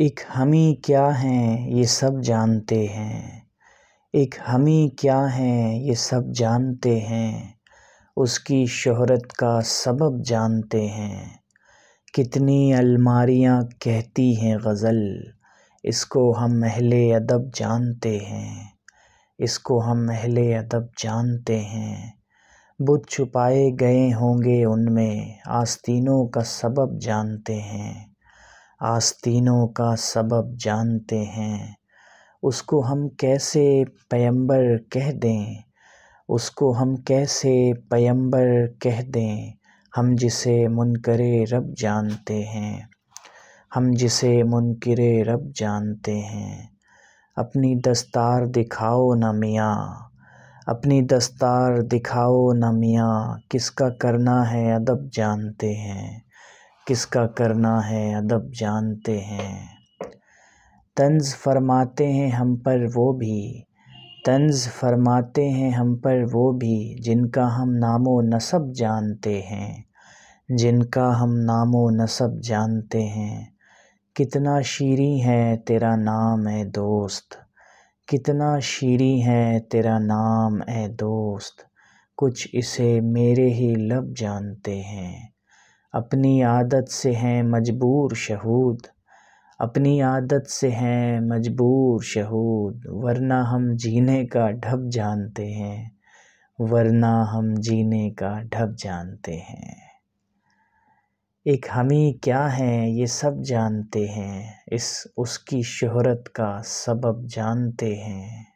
एक हमी क्या हैं ये सब जानते हैं एक हमी क्या हैं ये सब जानते हैं उसकी शोहरत का सबब जानते हैं कितनी अलमारियाँ कहती हैं गज़ल इसको हम महल अदब जानते हैं इसको हम महल अदब जानते हैं बुत छुपाए गए होंगे उनमें आस्तीनों का सबब जानते हैं आस्तीनों का सबब जानते हैं उसको हम कैसे पैम्बर कह दें उसको हम कैसे पैम्बर कह दें हम जिसे मुनकर रब जानते हैं हम जिसे मुनकर रब जानते हैं अपनी दस्तार दिखाओ न मियाँ अपनी दस्तार दिखाओ न मियाँ किसका करना है अदब जानते हैं किसका करना है अदब जानते हैं तंज फरमाते हैं हम पर वो भी तंज फरमाते हैं हम पर वो भी जिनका हम नामो नसब जानते हैं जिनका हम नामो नसब जानते हैं कितना शीरी है तेरा नाम है दोस्त कितना शीरी है तेरा नाम है दोस्त कुछ इसे मेरे ही लब जानते हैं अपनी आदत से हैं मजबूर शहूद अपनी आदत से हैं मजबूर शहूद वरना हम जीने का ढब जानते हैं वरना हम जीने का ढब जानते हैं एक हम ही क्या हैं ये सब जानते हैं इस उसकी शहरत का सबब जानते हैं